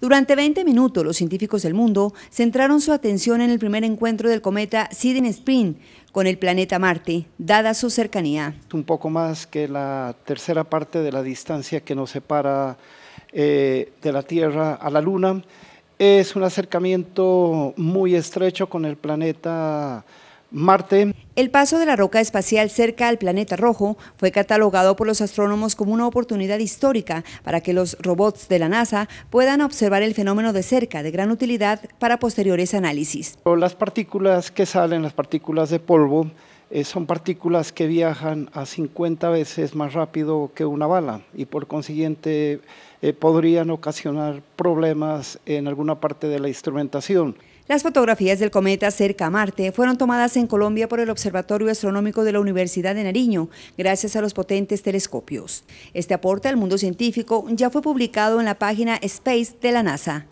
Durante 20 minutos, los científicos del mundo centraron su atención en el primer encuentro del cometa Sidin Spring con el planeta Marte, dada su cercanía. Un poco más que la tercera parte de la distancia que nos separa eh, de la Tierra a la Luna. Es un acercamiento muy estrecho con el planeta Marte el paso de la roca espacial cerca al planeta rojo fue catalogado por los astrónomos como una oportunidad histórica para que los robots de la NASA puedan observar el fenómeno de cerca, de gran utilidad para posteriores análisis. Las partículas que salen, las partículas de polvo, eh, son partículas que viajan a 50 veces más rápido que una bala y por consiguiente eh, podrían ocasionar problemas en alguna parte de la instrumentación. Las fotografías del cometa cerca a Marte fueron tomadas en Colombia por el Observatorio Astronómico de la Universidad de Nariño, gracias a los potentes telescopios. Este aporte al mundo científico ya fue publicado en la página Space de la NASA.